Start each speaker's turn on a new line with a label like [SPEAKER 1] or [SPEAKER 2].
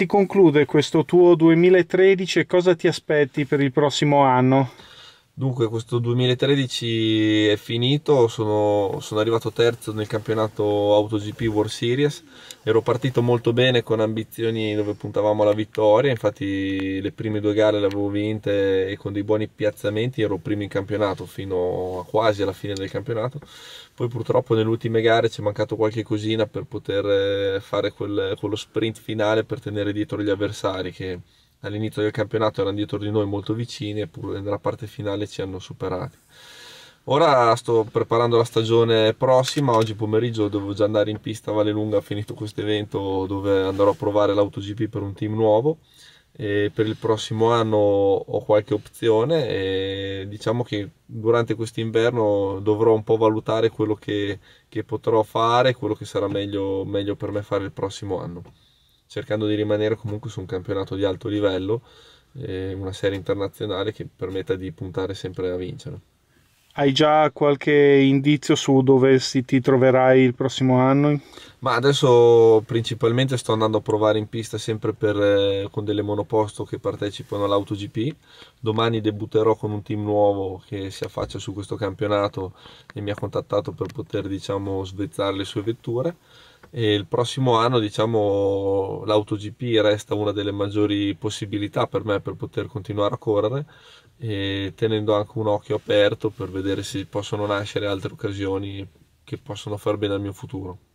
[SPEAKER 1] si conclude questo tuo 2013 e cosa ti aspetti per il prossimo anno?
[SPEAKER 2] Dunque questo 2013 è finito, sono, sono, arrivato terzo nel campionato AutoGP World Series, ero partito molto bene con ambizioni dove puntavamo alla vittoria, infatti le prime due gare le avevo vinte e con dei buoni piazzamenti ero primo in campionato fino a quasi alla fine del campionato, poi purtroppo nelle ultime gare ci è mancato qualche cosina per poter eh, fare quel, quello sprint finale per tenere dietro gli avversari che all'inizio del campionato erano dietro di noi molto vicini, eppure nella parte finale ci hanno superati. Ora sto preparando la stagione prossima, oggi pomeriggio devo già andare in pista a Valle Lunga, ho finito questo evento dove andrò a provare l'AutoGP per un team nuovo e per il prossimo anno ho qualche opzione e diciamo che durante quest'inverno dovrò un po' valutare quello che, che, potrò fare, quello che sarà meglio, meglio per me fare il prossimo anno cercando di rimanere comunque su un campionato di alto livello, eh, una serie internazionale che permetta di puntare sempre a vincere.
[SPEAKER 1] Hai già qualche indizio su dove ti troverai il prossimo anno?
[SPEAKER 2] Ma adesso principalmente sto andando a provare in pista sempre per, eh, con delle monoposto che partecipano all'AutoGP. Domani debutterò con un team nuovo che si affaccia su questo campionato e mi ha contattato per poter diciamo, svezzare le sue vetture. E il prossimo anno diciamo l'AutoGP resta una delle maggiori possibilità per me per poter continuare a correre e tenendo anche un occhio aperto per vedere se possono nascere altre occasioni che possono far bene al mio futuro.